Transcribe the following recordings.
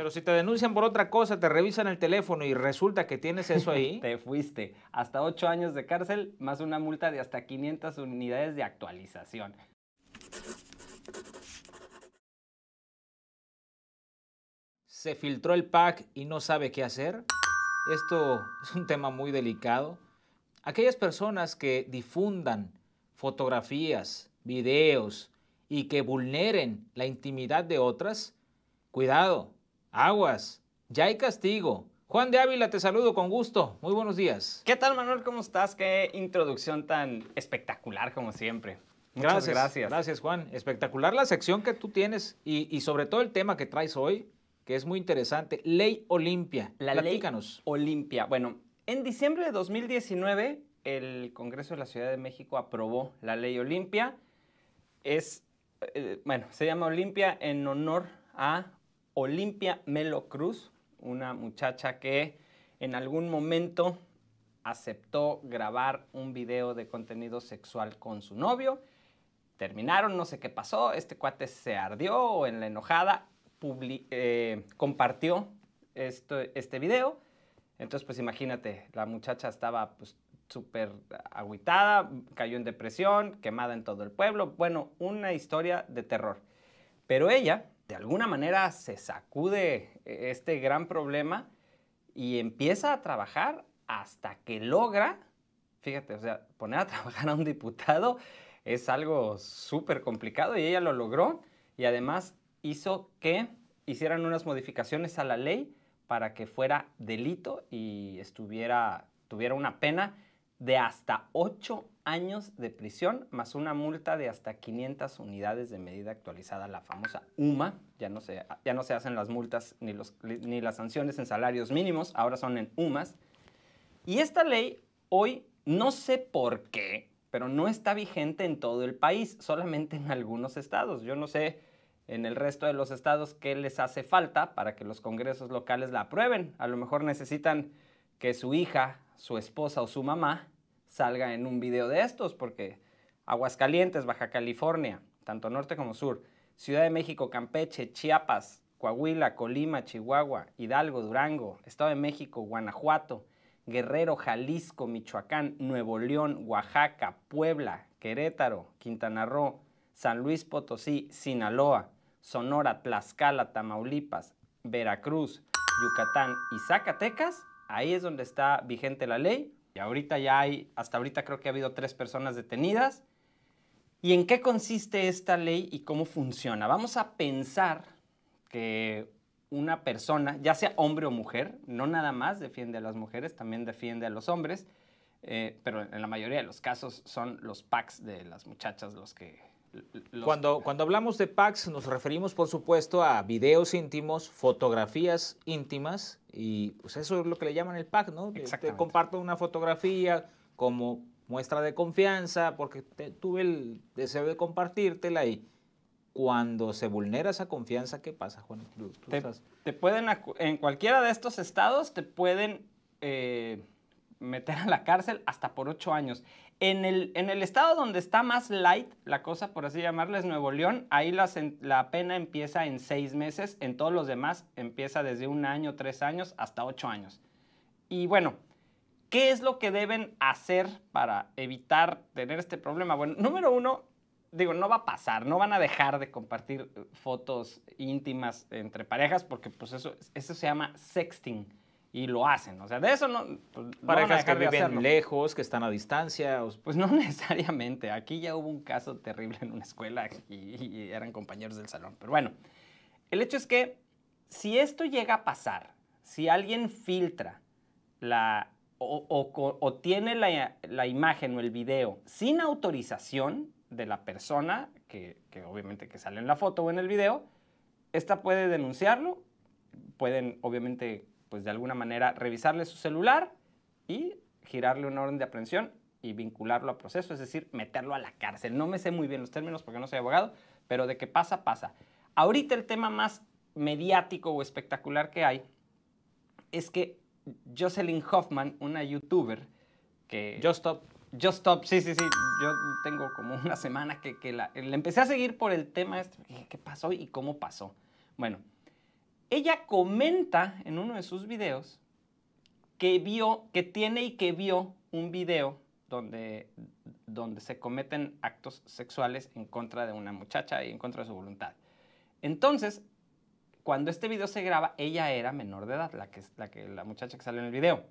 Pero si te denuncian por otra cosa, te revisan el teléfono y resulta que tienes eso ahí. te fuiste. Hasta 8 años de cárcel, más una multa de hasta 500 unidades de actualización. Se filtró el pack y no sabe qué hacer. Esto es un tema muy delicado. Aquellas personas que difundan fotografías, videos y que vulneren la intimidad de otras, cuidado, Aguas, ya hay castigo. Juan de Ávila, te saludo con gusto. Muy buenos días. ¿Qué tal, Manuel? ¿Cómo estás? Qué introducción tan espectacular como siempre. Muchas gracias, gracias. Juan. Espectacular la sección que tú tienes y, sobre todo el tema que traes hoy, que es muy interesante. Ley Olimpia. La Platícanos. Ley Olimpia. Bueno, en diciembre de 2019, el Congreso de la Ciudad de México aprobó la Ley Olimpia. Es, eh, bueno, se llama Olimpia en honor a Olimpia Melo Cruz, una muchacha que en algún momento aceptó grabar un video de contenido sexual con su novio. Terminaron, no sé qué pasó, este cuate se ardió o en la enojada eh, compartió este video. Entonces, pues imagínate, la muchacha estaba pues, súper pues, cayó en depresión, quemada en todo el pueblo. Bueno, una historia de terror. Pero ella de alguna manera se sacude eh, este gran problema y empieza a trabajar hasta que logra, fíjate, o sea, poner a trabajar a un diputado es algo súper complicado y ella lo logró y además hizo que hicieran unas modificaciones a la ley para que fuera delito y estuviera, tuviera una pena de hasta ocho años de prisión más una multa de hasta 500 unidades de medida actualizada, la famosa UMA. Ya no se, ya no se hacen las multas ni, los, ni las sanciones en salarios mínimos, ahora son en UMAS. Y esta ley hoy, no sé por qué, pero no está vigente en todo el país, solamente en algunos estados. Yo no sé en el resto de los estados qué les hace falta para que los congresos locales la aprueben. A lo mejor necesitan que su hija, su esposa o su mamá salga en un video de estos, porque Aguascalientes, Baja California, tanto norte como sur, Ciudad de México, Campeche, Chiapas, Coahuila, Colima, Chihuahua, Hidalgo, Durango, Estado de México, Guanajuato, Guerrero, Jalisco, Michoacán, Nuevo León, Oaxaca, Puebla, Querétaro, Quintana Roo, San Luis Potosí, Sinaloa, Sonora, Tlaxcala, Tamaulipas, Veracruz, Yucatán y Zacatecas, ahí es donde está vigente la ley ahorita ya hay, hasta ahorita creo que ha habido tres personas detenidas. ¿Y en qué consiste esta ley y cómo funciona? Vamos a pensar que una persona, ya sea hombre o mujer, no nada más defiende a las mujeres, también defiende a los hombres, eh, pero en la mayoría de los casos son los packs de las muchachas los que cuando, cuando hablamos de packs nos referimos por supuesto a videos íntimos, fotografías íntimas y pues, eso es lo que le llaman el pack, ¿no? Te comparto una fotografía como muestra de confianza porque tuve el deseo de compartírtela y cuando se vulnera esa confianza, ¿qué pasa, Juan? te, pueden, en cualquiera de estos estados te pueden... Eh, meter a la cárcel hasta por ocho años. En el, estado donde está más light la cosa, por así llamarles, Nuevo León, ahí la, pena empieza en seis meses, en todos los demás empieza desde un año, tres años, hasta ocho años. Y bueno, ¿qué es lo que deben hacer para evitar tener este problema? Bueno, número uno, digo, no va a pasar, no van a dejar de compartir eh, fotos íntimas entre parejas porque pues eso, eso se llama sexting y lo hacen. O sea, de eso no. para pues, Parejas que viven lejos, que están a distancia. Pues no necesariamente. Aquí ya hubo un caso terrible en una escuela y, eran compañeros del salón. Pero bueno, el hecho es que si esto llega a pasar, si alguien filtra la. O, tiene la, imagen o el video sin autorización de la persona, que, que obviamente que sale en la foto o en el video, esta puede denunciarlo, pueden obviamente pues de alguna manera revisarle su celular y girarle una orden de aprehensión y vincularlo a proceso, es decir, meterlo a la cárcel. No me sé muy bien los términos porque no soy abogado, pero de qué pasa, pasa. Ahorita el tema más mediático o espectacular que hay es que Jocelyn Hoffman, una youtuber que... Yo Stop. Yo Stop, sí, sí, sí. Yo tengo como una semana que, que la, empecé a seguir por el tema este. ¿Qué pasó y cómo pasó? Bueno, ella comenta en uno de sus videos que vio, que tiene y que vio un video donde, donde se cometen actos sexuales en contra de una muchacha y en contra de su voluntad. Entonces, cuando este video se graba, ella era menor de edad, la, que, la, la muchacha que sale en el video.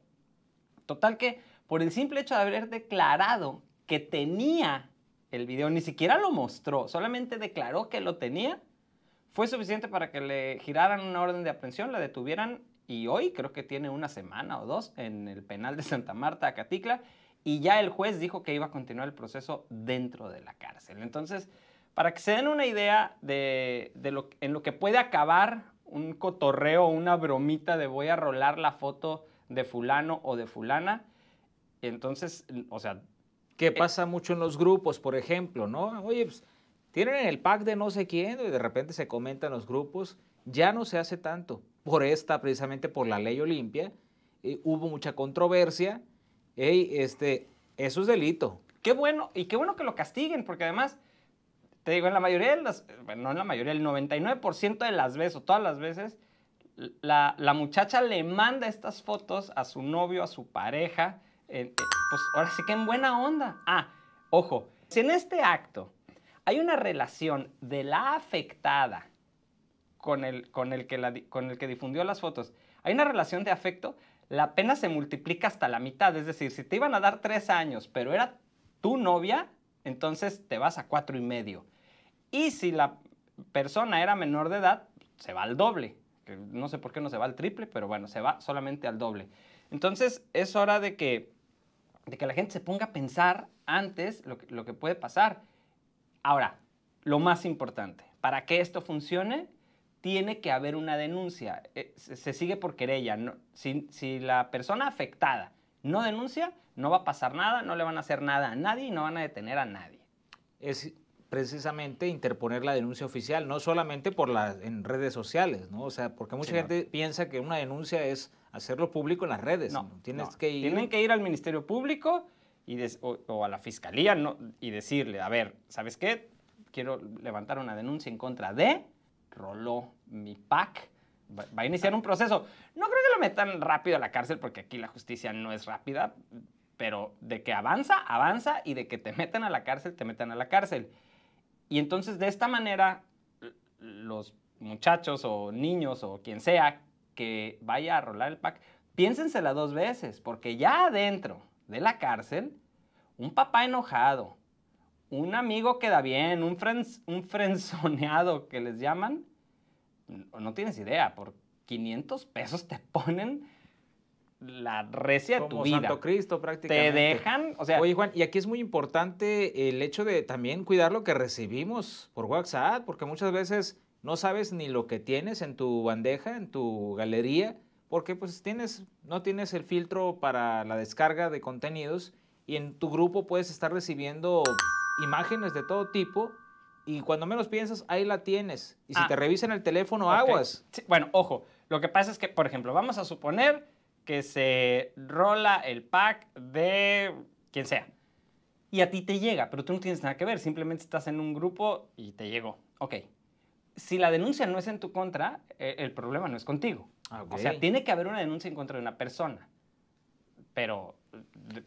Total que, por el simple hecho de haber declarado que tenía el video, ni siquiera lo mostró, solamente declaró que lo tenía, fue suficiente para que le giraran una orden de aprehensión, la detuvieran y hoy creo que tiene una semana o dos en el penal de Santa Marta, Acaticla, y ya el juez dijo que iba a continuar el proceso dentro de la cárcel. Entonces, para que se den una idea de, en lo que puede acabar un cotorreo, una bromita de voy a rolar la foto de fulano o de fulana, entonces, o sea... Que eh, pasa mucho en los grupos, por ejemplo, ¿no? Oye, pues tienen en el pack de no sé quién y de repente se comentan los grupos, ya no se hace tanto. Por esta, precisamente por la ley Olimpia, eh, hubo mucha controversia. Ey, este, eso es delito. Qué bueno, y qué bueno que lo castiguen, porque además, te digo, en la mayoría de las, no en la mayoría, el 99% de las veces o todas las veces, la, la, muchacha le manda estas fotos a su novio, a su pareja, eh, eh, pues ahora sí que en buena onda. Ah, ojo, si en este acto hay una relación de la afectada con el, con el, que, difundió las fotos, hay una relación de afecto, la pena se multiplica hasta la mitad. Es decir, si te iban a dar tres años, pero era tu novia, entonces te vas a cuatro y medio. Y si la persona era menor de edad, se va al doble. No sé por qué no se va al triple, pero bueno, se va solamente al doble. Entonces es hora de que, de que la gente se ponga a pensar antes lo que, lo que puede pasar. Ahora, lo más importante, para que esto funcione, tiene que haber una denuncia. Eh, se sigue por querella. si, la persona afectada no denuncia, no va a pasar nada, no le van a hacer nada a nadie y no van a detener a nadie. Es precisamente interponer la denuncia oficial, no solamente por en redes sociales, sea, porque mucha gente piensa que una denuncia es hacerlo público en las redes. Tienen que ir al Ministerio Público y o, a la fiscalía y decirle, a ver, ¿sabes qué? Quiero levantar una denuncia en contra de Roló mi PAC. Va, a iniciar un proceso. No creo que lo metan rápido a la cárcel porque aquí la justicia no es rápida, pero de que avanza, avanza y de que te metan a la cárcel, te metan a la cárcel. Y entonces de esta manera los muchachos o niños o quien sea que vaya a rolar el pack, piénsensela dos veces, porque ya adentro de la cárcel, un papá enojado, un amigo que da bien, un, un frenzoneado que les llaman, no, tienes idea, por 500 pesos te ponen la recia de tu vida. Santo Cristo prácticamente. Te dejan, o sea... Oye, Juan, y aquí es muy importante el hecho de también cuidar lo que recibimos por WhatsApp, porque muchas veces no sabes ni lo que tienes en tu bandeja, en tu galería, porque pues tienes, no tienes el filtro para la descarga de contenidos y en tu grupo puedes estar recibiendo imágenes de todo tipo y cuando menos piensas, ahí la tienes. Y si ah. te revisan el teléfono, aguas. bueno, ojo, lo que pasa es que, por ejemplo, vamos a suponer que se rola el pack de quien sea. Y a ti te llega, pero tú no tienes nada que ver, simplemente estás en un grupo y te llegó. Ok. Si la denuncia no es en tu contra, eh, el problema no es contigo. Ah, o sea, tiene que haber una denuncia en contra de una persona. Pero.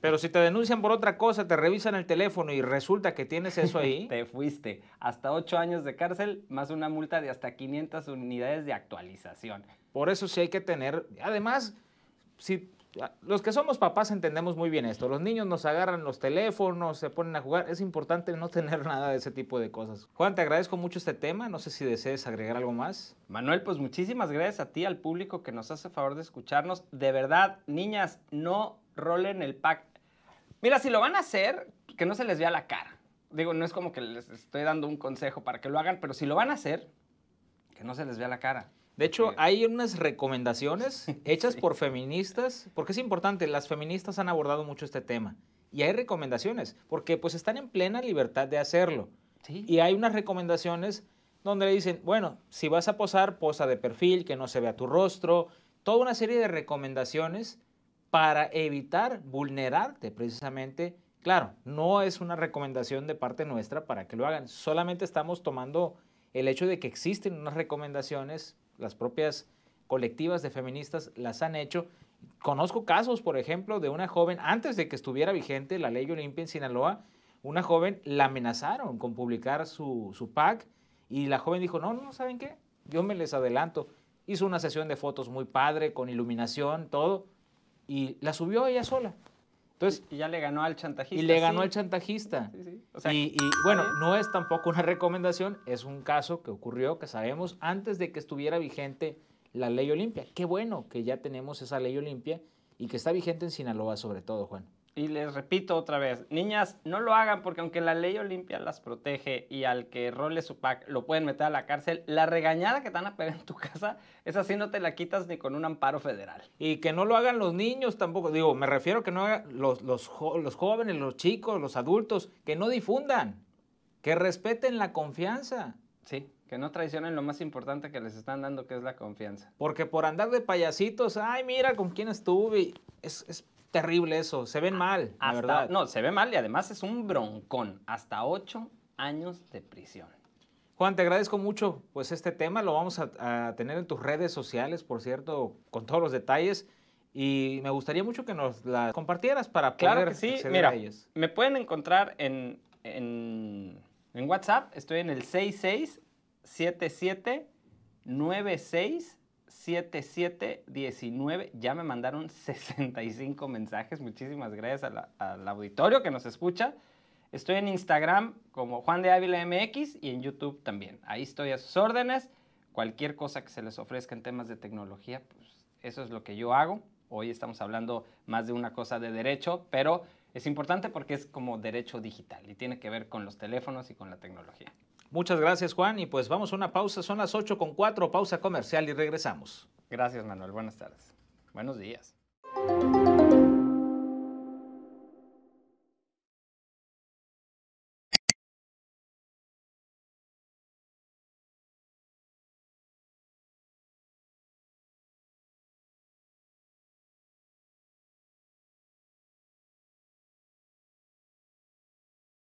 Pero si te denuncian por otra cosa, te revisan el teléfono y resulta que tienes eso ahí. te fuiste. Hasta ocho años de cárcel, más una multa de hasta 500 unidades de actualización. Por eso sí hay que tener. Además, si los que somos papás entendemos muy bien esto. Los niños nos agarran los teléfonos, se ponen a jugar. Es importante no tener nada de ese tipo de cosas. Juan, te agradezco mucho este tema. No sé si desees agregar algo más. Manuel, pues muchísimas gracias a ti, al público que nos hace favor de escucharnos. De verdad, niñas, no rolen el pack. Mira, si lo van a hacer, que no se les vea la cara. Digo, no es como que les estoy dando un consejo para que lo hagan, pero si lo van a hacer, que no se les vea la cara. De hecho, hay unas recomendaciones hechas por feministas, porque es importante, las feministas han abordado mucho este tema. Y hay recomendaciones, porque pues están en plena libertad de hacerlo. Y hay unas recomendaciones donde le dicen, bueno, si vas a posar, posa de perfil, que no se vea tu rostro, toda una serie de recomendaciones para evitar vulnerarte precisamente. Claro, no es una recomendación de parte nuestra para que lo hagan, solamente estamos tomando el hecho de que existen unas recomendaciones las propias colectivas de feministas las han hecho. Conozco casos, por ejemplo, de una joven, antes de que estuviera vigente la ley Olimpia en Sinaloa, una joven la amenazaron con publicar su, su pack y la joven dijo, no, no, ¿saben qué? Yo me les adelanto. Hizo una sesión de fotos muy padre, con iluminación, todo, y la subió ella sola y ya le ganó al chantajista. Y le ganó al chantajista. y, bueno, no es tampoco una recomendación, es un caso que ocurrió, que sabemos, antes de que estuviera vigente la ley Olimpia. Qué bueno que ya tenemos esa ley Olimpia y que está vigente en Sinaloa sobre todo, Juan. Y les repito otra vez, niñas, no lo hagan porque aunque la ley Olimpia las protege y al que role su pack lo pueden meter a la cárcel, la regañada que te van a pegar en tu casa, es así no te la quitas ni con un amparo federal. Y que no lo hagan los niños tampoco, digo, me refiero que no hagan los, los, los jóvenes, los chicos, los adultos, que no difundan, que respeten la confianza. Sí, que no traicionen lo más importante que les están dando, que es la confianza. Porque por andar de payasitos, ay, mira con quién estuve, es, es terrible eso, se ven ah, mal, la verdad. No, se ve mal y además es un broncón. Hasta ocho años de prisión. Juan, te agradezco mucho pues este tema, lo vamos a, tener en tus redes sociales, por cierto, con todos los detalles. Y me gustaría mucho que nos las compartieras para poder claro que sí. Mira, Me pueden encontrar en, en, en, WhatsApp, estoy en el 667796 7719. Ya me mandaron 65 mensajes. Muchísimas gracias al auditorio que nos escucha. Estoy en Instagram como Juan de Ávila MX y en YouTube también. Ahí estoy a sus órdenes. Cualquier cosa que se les ofrezca en temas de tecnología, pues eso es lo que yo hago. Hoy estamos hablando más de una cosa de derecho, pero es importante porque es como derecho digital y tiene que ver con los teléfonos y con la tecnología. Muchas gracias, Juan. Y pues vamos a una pausa. Son las 8 con 4, pausa comercial y regresamos. Gracias, Manuel. Buenas tardes. Buenos días.